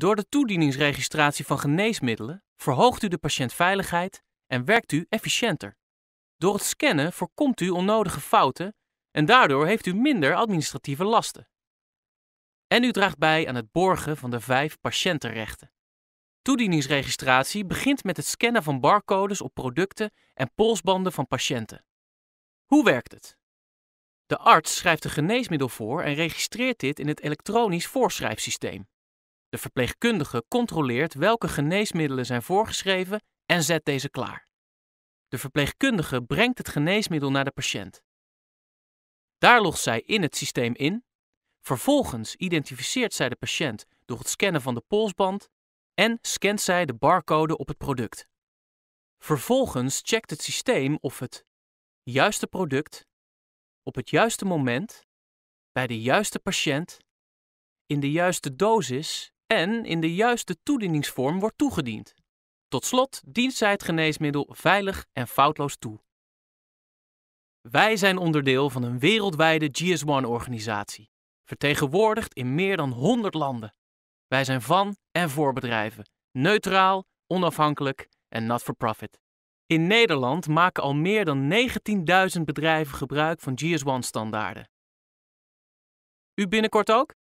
Door de toedieningsregistratie van geneesmiddelen verhoogt u de patiëntveiligheid en werkt u efficiënter. Door het scannen voorkomt u onnodige fouten en daardoor heeft u minder administratieve lasten. En u draagt bij aan het borgen van de vijf patiëntenrechten. Toedieningsregistratie begint met het scannen van barcodes op producten en polsbanden van patiënten. Hoe werkt het? De arts schrijft een geneesmiddel voor en registreert dit in het elektronisch voorschrijfsysteem. De verpleegkundige controleert welke geneesmiddelen zijn voorgeschreven en zet deze klaar. De verpleegkundige brengt het geneesmiddel naar de patiënt. Daar logt zij in het systeem in. Vervolgens identificeert zij de patiënt door het scannen van de polsband en scant zij de barcode op het product. Vervolgens checkt het systeem of het juiste product op het juiste moment bij de juiste patiënt in de juiste dosis en in de juiste toedieningsvorm wordt toegediend. Tot slot dient zij het geneesmiddel veilig en foutloos toe. Wij zijn onderdeel van een wereldwijde GS1-organisatie, vertegenwoordigd in meer dan 100 landen. Wij zijn van en voor bedrijven, neutraal, onafhankelijk en not-for-profit. In Nederland maken al meer dan 19.000 bedrijven gebruik van GS1-standaarden. U binnenkort ook?